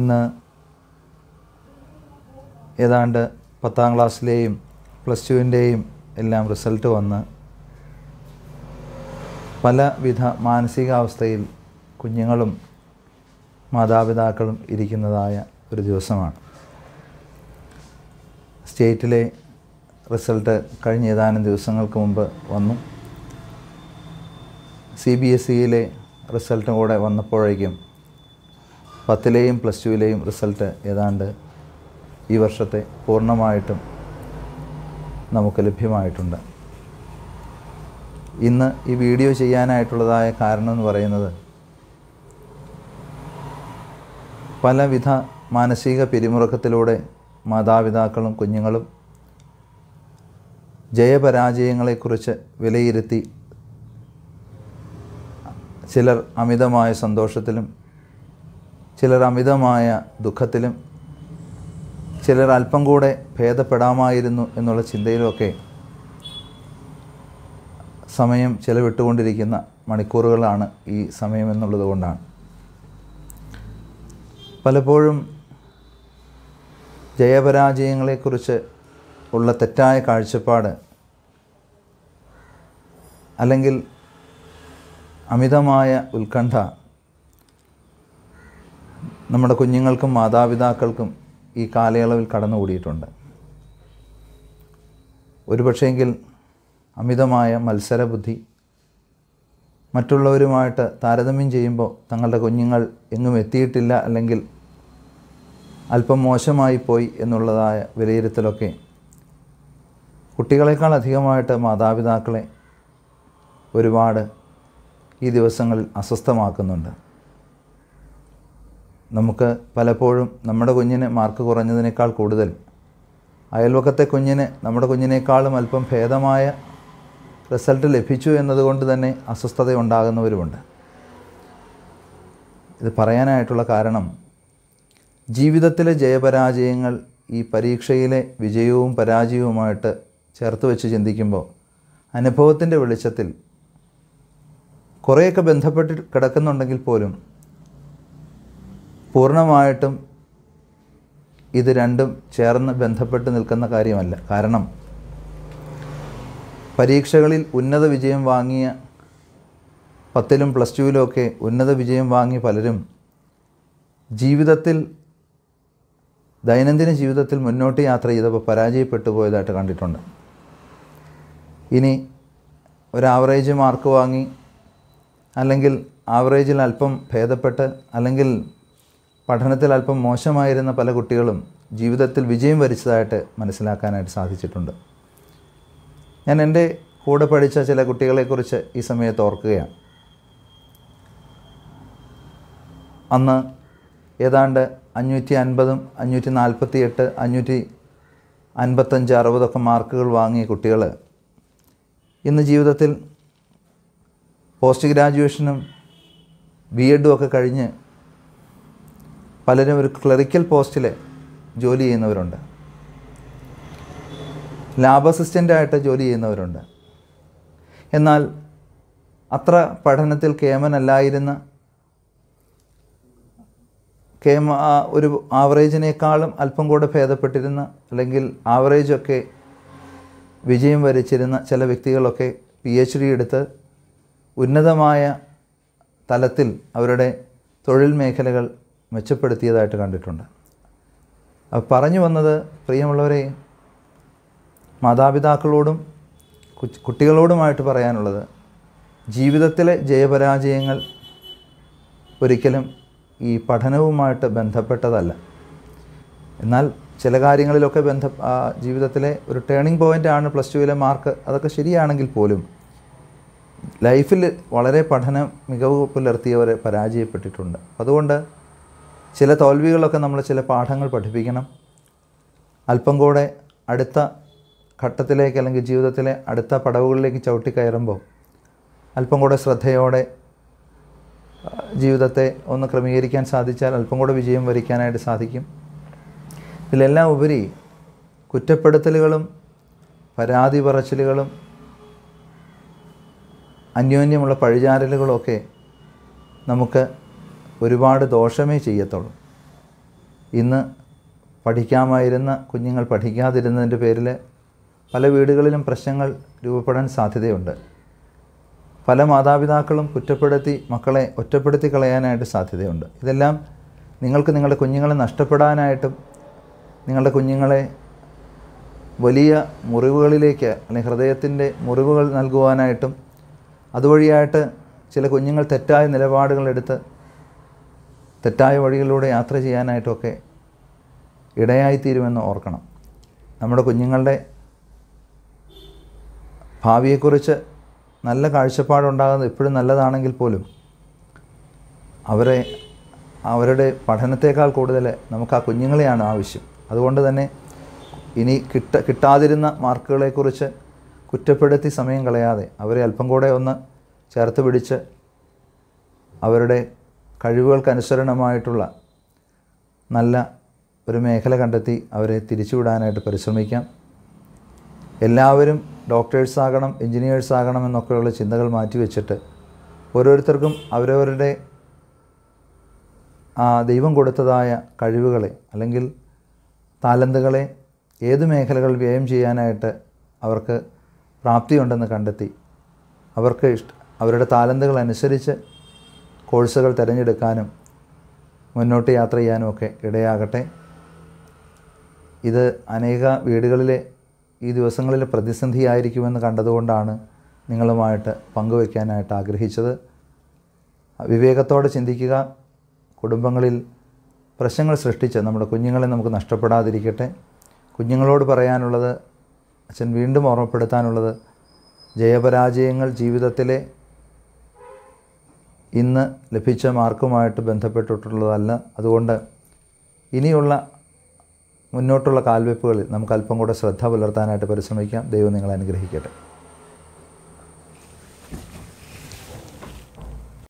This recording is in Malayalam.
ഇന്ന് ഏതാണ്ട് പത്താം ക്ലാസ്സിലെയും പ്ലസ് ടുവിൻ്റെയും എല്ലാം റിസൾട്ട് വന്ന് പലവിധ മാനസികാവസ്ഥയിൽ കുഞ്ഞുങ്ങളും മാതാപിതാക്കളും ഇരിക്കുന്നതായ ഒരു ദിവസമാണ് സ്റ്റേറ്റിലെ റിസൾട്ട് കഴിഞ്ഞ ഏതാനും ദിവസങ്ങൾക്ക് മുമ്പ് വന്നു സി ബി എസ് സിയിലെ റിസൾട്ടും കൂടെ വന്നപ്പോഴേക്കും പത്തിലെയും പ്ലസ് ടുവിലെയും റിസൾട്ട് ഏതാണ്ട് ഈ വർഷത്തെ പൂർണ്ണമായിട്ടും നമുക്ക് ലഭ്യമായിട്ടുണ്ട് ഇന്ന് ഈ വീഡിയോ ചെയ്യാനായിട്ടുള്ളതായ കാരണം എന്ന് പറയുന്നത് പലവിധ മാനസിക പിരിമുറുക്കത്തിലൂടെ മാതാപിതാക്കളും കുഞ്ഞുങ്ങളും ജയപരാജയങ്ങളെക്കുറിച്ച് വിലയിരുത്തി ചിലർ അമിതമായ സന്തോഷത്തിലും ചിലർ അമിതമായ ദുഃഖത്തിലും ചിലർ അല്പം കൂടെ ഭേദപ്പെടാമായിരുന്നു എന്നുള്ള ചിന്തയിലുമൊക്കെ സമയം ചിലവിട്ടുകൊണ്ടിരിക്കുന്ന മണിക്കൂറുകളാണ് ഈ സമയം എന്നുള്ളത് കൊണ്ടാണ് പലപ്പോഴും ജയപരാജയങ്ങളെക്കുറിച്ച് ഉള്ള തെറ്റായ കാഴ്ചപ്പാട് അല്ലെങ്കിൽ അമിതമായ ഉത്കണ്ഠ നമ്മുടെ കുഞ്ഞുങ്ങൾക്കും മാതാപിതാക്കൾക്കും ഈ കാലയളവിൽ കടന്നുകൂടിയിട്ടുണ്ട് ഒരുപക്ഷെങ്കിൽ അമിതമായ മത്സരബുദ്ധി മറ്റുള്ളവരുമായിട്ട് താരതമ്യം ചെയ്യുമ്പോൾ തങ്ങളുടെ കുഞ്ഞുങ്ങൾ എങ്ങും എത്തിയിട്ടില്ല അല്ലെങ്കിൽ അല്പം മോശമായി പോയി എന്നുള്ളതായ വിലയിരുത്തലൊക്കെ കുട്ടികളെക്കാൾ അധികമായിട്ട് മാതാപിതാക്കളെ ഒരുപാട് ഈ ദിവസങ്ങളിൽ അസ്വസ്ഥമാക്കുന്നുണ്ട് നമുക്ക് പലപ്പോഴും നമ്മുടെ കുഞ്ഞിന് മാർക്ക് കുറഞ്ഞതിനേക്കാൾ കൂടുതൽ അയൽവക്കത്തെ കുഞ്ഞിന് നമ്മുടെ കുഞ്ഞിനേക്കാളും അല്പം ഭേദമായ റിസൾട്ട് ലഭിച്ചു എന്നതുകൊണ്ട് തന്നെ അസ്വസ്ഥത ഉണ്ടാകുന്നവരുമുണ്ട് ഇത് പറയാനായിട്ടുള്ള കാരണം ജീവിതത്തിലെ ജയപരാജയങ്ങൾ ഈ പരീക്ഷയിലെ വിജയവും പരാജയവുമായിട്ട് ചേർത്ത് വെച്ച് ചിന്തിക്കുമ്പോൾ അനുഭവത്തിൻ്റെ വെളിച്ചത്തിൽ കുറേയൊക്കെ ബന്ധപ്പെട്ട് കിടക്കുന്നുണ്ടെങ്കിൽ പോലും പൂർണ്ണമായിട്ടും ഇത് രണ്ടും ചേർന്ന് ബന്ധപ്പെട്ട് നിൽക്കുന്ന കാര്യമല്ല കാരണം പരീക്ഷകളിൽ ഉന്നത വിജയം വാങ്ങിയ പത്തിലും പ്ലസ് ടുവിലുമൊക്കെ ഉന്നത വിജയം വാങ്ങി പലരും ജീവിതത്തിൽ ദൈനംദിന ജീവിതത്തിൽ മുന്നോട്ട് യാത്ര ചെയ്തപ്പോൾ പരാജയപ്പെട്ടു പോയതായിട്ട് കണ്ടിട്ടുണ്ട് ഇനി ഒരു ആവറേജ് മാർക്ക് വാങ്ങി അല്ലെങ്കിൽ ആവറേജിൽ അല്പം ഭേദപ്പെട്ട് അല്ലെങ്കിൽ പഠനത്തിൽ അല്പം മോശമായിരുന്ന പല കുട്ടികളും ജീവിതത്തിൽ വിജയം വരിച്ചതായിട്ട് മനസ്സിലാക്കാനായിട്ട് സാധിച്ചിട്ടുണ്ട് ഞാൻ എൻ്റെ കൂടെ പഠിച്ച ചില കുട്ടികളെക്കുറിച്ച് ഈ സമയത്ത് ഓർക്കുകയാണ് അന്ന് ഏതാണ്ട് അഞ്ഞൂറ്റി അൻപതും അഞ്ഞൂറ്റി നാൽപ്പത്തി എട്ട് അഞ്ഞൂറ്റി അൻപത്തഞ്ച് അറുപതൊക്കെ മാർക്കുകൾ വാങ്ങിയ കുട്ടികൾ ഇന്ന് ജീവിതത്തിൽ പോസ്റ്റ് ഗ്രാജുവേഷനും ബി എഡും ഒക്കെ കഴിഞ്ഞ് പലരും ഒരു ക്ലറിക്കൽ പോസ്റ്റിൽ ജോലി ചെയ്യുന്നവരുണ്ട് ലാബ് അസിസ്റ്റൻ്റായിട്ട് ജോലി ചെയ്യുന്നവരുണ്ട് എന്നാൽ അത്ര പഠനത്തിൽ കേമനല്ലായിരുന്ന കേമ ഒരു ആവറേജിനേക്കാളും അല്പം കൂടെ ഭേദപ്പെട്ടിരുന്ന അല്ലെങ്കിൽ ആവറേജൊക്കെ വിജയം വരിച്ചിരുന്ന ചില വ്യക്തികളൊക്കെ പി എച്ച് ഡി എടുത്ത് ഉന്നതമായ തലത്തിൽ അവരുടെ തൊഴിൽ മേഖലകൾ മെച്ചപ്പെടുത്തിയതായിട്ട് കണ്ടിട്ടുണ്ട് പറഞ്ഞു വന്നത് പ്രിയമുള്ളവരെ മാതാപിതാക്കളോടും കുട്ടികളോടുമായിട്ട് പറയാനുള്ളത് ജീവിതത്തിലെ ജയപരാജയങ്ങൾ ഒരിക്കലും ഈ പഠനവുമായിട്ട് ബന്ധപ്പെട്ടതല്ല എന്നാൽ ചില കാര്യങ്ങളിലൊക്കെ ബന്ധ ജീവിതത്തിലെ ഒരു ടേണിംഗ് പോയിൻ്റാണ് പ്ലസ് ടുവിലെ മാർക്ക് അതൊക്കെ ശരിയാണെങ്കിൽ പോലും ലൈഫിൽ വളരെ പഠനം മികവ് പുലർത്തിയവരെ പരാജയപ്പെട്ടിട്ടുണ്ട് അതുകൊണ്ട് ചില തോൽവികളൊക്കെ നമ്മൾ ചില പാഠങ്ങൾ പഠിപ്പിക്കണം അല്പം കൂടെ അടുത്ത ഘട്ടത്തിലേക്ക് അല്ലെങ്കിൽ ജീവിതത്തിലെ അടുത്ത പടവുകളിലേക്ക് ചവിട്ടി കയറുമ്പോൾ അല്പം കൂടെ ശ്രദ്ധയോടെ ജീവിതത്തെ ഒന്ന് ക്രമീകരിക്കാൻ സാധിച്ചാൽ അല്പം കൂടെ വിജയം വരിക്കാനായിട്ട് സാധിക്കും ഇതിലെല്ലാം ഉപരി കുറ്റപ്പെടുത്തലുകളും പരാതി പറച്ചിലുകളും അന്യോന്യമുള്ള പഴിചാരലുകളൊക്കെ നമുക്ക് ഒരുപാട് ദോഷമേ ചെയ്യത്തുള്ളൂ ഇന്ന് പഠിക്കാമായിരുന്ന കുഞ്ഞുങ്ങൾ പഠിക്കാതിരുന്നതിൻ്റെ പേരിൽ പല വീടുകളിലും പ്രശ്നങ്ങൾ രൂപപ്പെടാൻ സാധ്യതയുണ്ട് പല മാതാപിതാക്കളും കുറ്റപ്പെടുത്തി മക്കളെ ഒറ്റപ്പെടുത്തി കളയാനായിട്ട് സാധ്യതയുണ്ട് ഇതെല്ലാം നിങ്ങൾക്ക് നിങ്ങളുടെ കുഞ്ഞുങ്ങളെ നഷ്ടപ്പെടാനായിട്ടും നിങ്ങളുടെ കുഞ്ഞുങ്ങളെ വലിയ മുറിവുകളിലേക്ക് അല്ലെങ്കിൽ ഹൃദയത്തിൻ്റെ മുറിവുകൾ നൽകുവാനായിട്ടും അതുവഴിയായിട്ട് ചില കുഞ്ഞുങ്ങൾ തെറ്റായ നിലപാടുകളെടുത്ത് തെറ്റായ വഴികളിലൂടെ യാത്ര ചെയ്യാനായിട്ടൊക്കെ ഇടയായിത്തീരുമെന്ന് ഓർക്കണം നമ്മുടെ കുഞ്ഞുങ്ങളുടെ ഭാവിയെക്കുറിച്ച് നല്ല കാഴ്ചപ്പാടുണ്ടാകുന്നത് എപ്പോഴും നല്ലതാണെങ്കിൽ പോലും അവരെ അവരുടെ പഠനത്തേക്കാൾ കൂടുതൽ നമുക്ക് ആ കുഞ്ഞുങ്ങളെയാണ് ആവശ്യം അതുകൊണ്ട് തന്നെ ഇനി കിട്ട കിട്ടാതിരുന്ന മാർക്കുകളെക്കുറിച്ച് കുറ്റപ്പെടുത്തി സമയം കളയാതെ അവരെ അല്പം കൂടെ ഒന്ന് ചേർത്ത് പിടിച്ച് അവരുടെ കഴിവുകൾക്കനുസരണമായിട്ടുള്ള നല്ല ഒരു മേഖല കണ്ടെത്തി അവരെ തിരിച്ചുവിടാനായിട്ട് പരിശ്രമിക്കാം എല്ലാവരും ഡോക്ടേഴ്സ് ആകണം എൻജിനീയേഴ്സ് ആകണം എന്നൊക്കെയുള്ള ചിന്തകൾ മാറ്റിവെച്ചിട്ട് ഓരോരുത്തർക്കും അവരവരുടെ ആ ദൈവം കൊടുത്തതായ കഴിവുകളെ അല്ലെങ്കിൽ താലന്തുകളെ ഏത് മേഖലകൾ വ്യയം ചെയ്യാനായിട്ട് അവർക്ക് പ്രാപ്തിയുണ്ടെന്ന് കണ്ടെത്തി അവർക്ക് ഇഷ്ട അവരുടെ താലന്തുകൾ അനുസരിച്ച് കോഴ്സുകൾ തിരഞ്ഞെടുക്കാനും മുന്നോട്ട് യാത്ര ചെയ്യാനും ഒക്കെ ഇടയാകട്ടെ ഇത് അനേക വീടുകളിലെ ഈ ദിവസങ്ങളിൽ പ്രതിസന്ധിയായിരിക്കുമെന്ന് കണ്ടതുകൊണ്ടാണ് നിങ്ങളുമായിട്ട് പങ്കുവയ്ക്കാനായിട്ട് ആഗ്രഹിച്ചത് വിവേകത്തോടെ ചിന്തിക്കുക കുടുംബങ്ങളിൽ പ്രശ്നങ്ങൾ സൃഷ്ടിച്ച് നമ്മുടെ കുഞ്ഞുങ്ങളെ നമുക്ക് നഷ്ടപ്പെടാതിരിക്കട്ടെ കുഞ്ഞുങ്ങളോട് പറയാനുള്ളത് അച്ഛൻ വീണ്ടും ഓർമ്മപ്പെടുത്താനുള്ളത് ജയപരാജയങ്ങൾ ജീവിതത്തിലെ ഇന്ന് ലഭിച്ച മാർക്കുമായിട്ട് ബന്ധപ്പെട്ടിട്ടുള്ളതല്ല അതുകൊണ്ട് ഇനിയുള്ള മുന്നോട്ടുള്ള കാൽവെപ്പുകളിൽ നമുക്ക് അല്പം കൂടെ ശ്രദ്ധ പുലർത്താനായിട്ട് പരിശ്രമിക്കാം ദൈവം നിങ്ങളെ അനുഗ്രഹിക്കട്ടെ